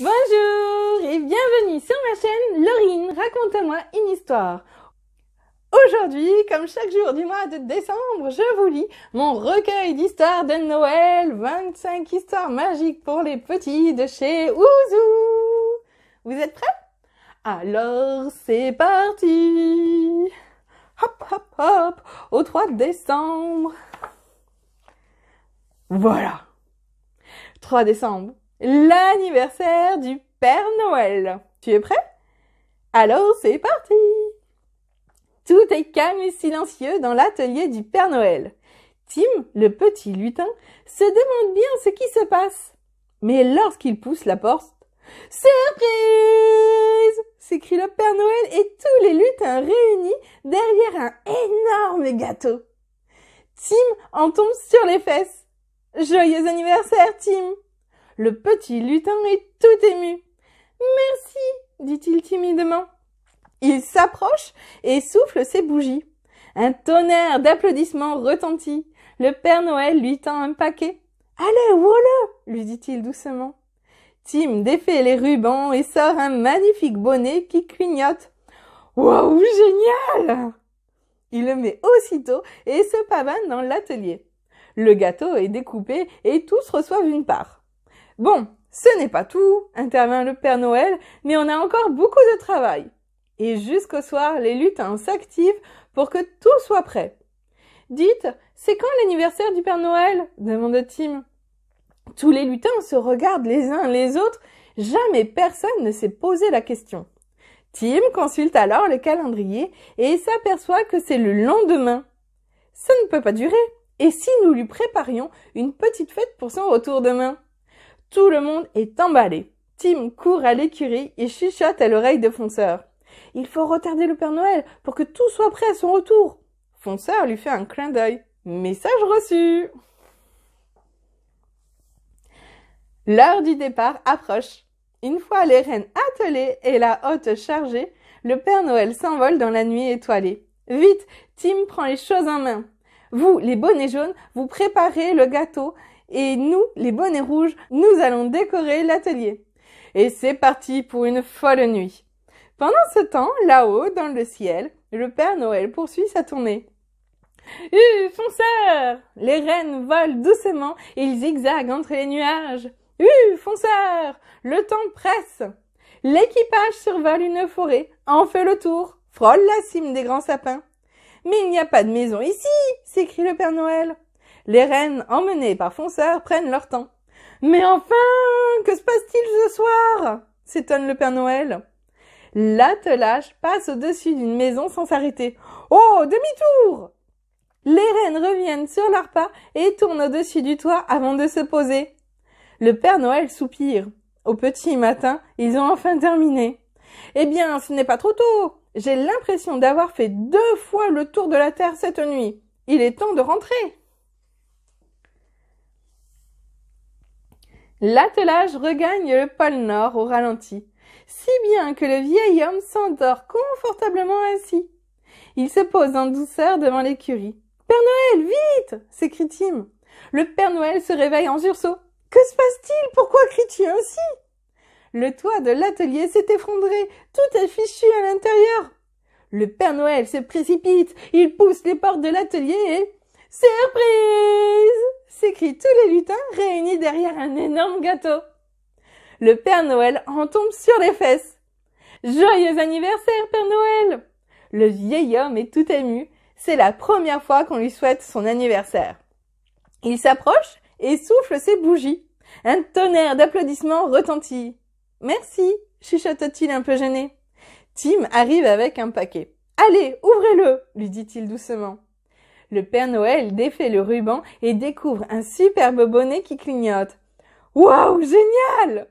Bonjour et bienvenue sur ma chaîne Laurine, raconte-moi une histoire. Aujourd'hui, comme chaque jour du mois de décembre, je vous lis mon recueil d'histoires de Noël, 25 histoires magiques pour les petits de chez Ouzou. Vous êtes prêts Alors c'est parti Hop hop hop au 3 décembre. Voilà. 3 décembre, l'anniversaire du Père Noël. Tu es prêt Alors c'est parti Tout est calme et silencieux dans l'atelier du Père Noël. Tim, le petit lutin, se demande bien ce qui se passe. Mais lorsqu'il pousse la porte, Surprise s'écrie le Père Noël et tous les lutins réunis derrière un énorme gâteau. Tim en tombe sur les fesses. Joyeux anniversaire, Tim le petit lutin est tout ému. Merci, dit-il timidement. Il s'approche et souffle ses bougies. Un tonnerre d'applaudissements retentit. Le Père Noël lui tend un paquet. Allez, voilà !» lui dit-il doucement. Tim défait les rubans et sort un magnifique bonnet qui clignote. Waouh, génial Il le met aussitôt et se pavane dans l'atelier. Le gâteau est découpé et tous reçoivent une part. Bon, ce n'est pas tout, intervint le Père Noël, mais on a encore beaucoup de travail. Et jusqu'au soir, les lutins s'activent pour que tout soit prêt. Dites, c'est quand l'anniversaire du Père Noël demande Tim. Tous les lutins se regardent les uns les autres. Jamais personne ne s'est posé la question. Tim consulte alors le calendrier et s'aperçoit que c'est le lendemain. Ça ne peut pas durer. Et si nous lui préparions une petite fête pour son retour demain? Tout le monde est emballé. Tim court à l'écurie et chuchote à l'oreille de Fonceur. Il faut retarder le Père Noël pour que tout soit prêt à son retour. Fonceur lui fait un clin d'œil. Message reçu. L'heure du départ approche. Une fois les rênes attelées et la hotte chargée, le Père Noël s'envole dans la nuit étoilée. Vite, Tim prend les choses en main. Vous, les bonnets jaunes, vous préparez le gâteau et nous, les bonnets rouges, nous allons décorer l'atelier. Et c'est parti pour une folle nuit. Pendant ce temps, là-haut, dans le ciel, le Père Noël poursuit sa tournée. Hu, fonceur Les rennes volent doucement et ils zigzaguent entre les nuages. Hu, fonceur Le temps presse. L'équipage survole une forêt, en fait le tour, frôle la cime des grands sapins. Mais il n'y a pas de maison ici s'écrie le Père Noël. Les reines, emmenées par Fonceur, prennent leur temps. Mais enfin, que se passe-t-il ce soir s'étonne le Père Noël. L'attelage passe au-dessus d'une maison sans s'arrêter. Oh, demi-tour Les reines reviennent sur leur pas et tournent au-dessus du toit avant de se poser. Le Père Noël soupire. Au petit matin, ils ont enfin terminé. Eh bien, ce n'est pas trop tôt. J'ai l'impression d'avoir fait deux fois le tour de la Terre cette nuit. Il est temps de rentrer. L'attelage regagne le pôle Nord au ralenti, si bien que le vieil homme s'endort confortablement assis. Il se pose en douceur devant l'écurie. Père Noël, vite s'écrie Tim. Le Père Noël se réveille en sursaut. Que se passe-t-il Pourquoi cries-tu ainsi Le toit de l'atelier s'est effondré. Tout est fichu à l'intérieur. Le Père Noël se précipite. Il pousse les portes de l'atelier et Surprise s'écrient tous les lutins réunis derrière un énorme gâteau. Le Père Noël en tombe sur les fesses. Joyeux anniversaire, Père Noël Le vieil homme est tout ému. C'est la première fois qu'on lui souhaite son anniversaire. Il s'approche et souffle ses bougies. Un tonnerre d'applaudissements retentit. Merci, chuchote-t-il un peu gêné. Tim arrive avec un paquet. Allez, ouvrez-le, lui dit-il doucement. Le Père Noël défait le ruban et découvre un superbe bonnet qui clignote. Waouh, génial!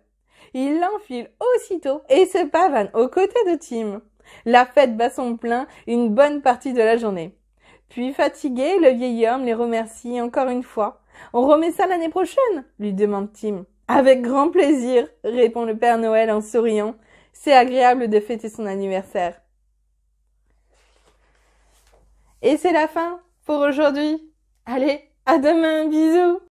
Il l'enfile aussitôt et se pavane aux côtés de Tim. La fête bat son plein une bonne partie de la journée. Puis fatigué, le vieil homme les remercie encore une fois. On remet ça l'année prochaine? lui demande Tim. Avec grand plaisir, répond le Père Noël en souriant. C'est agréable de fêter son anniversaire. Et c'est la fin pour aujourd'hui. Allez, à demain, bisous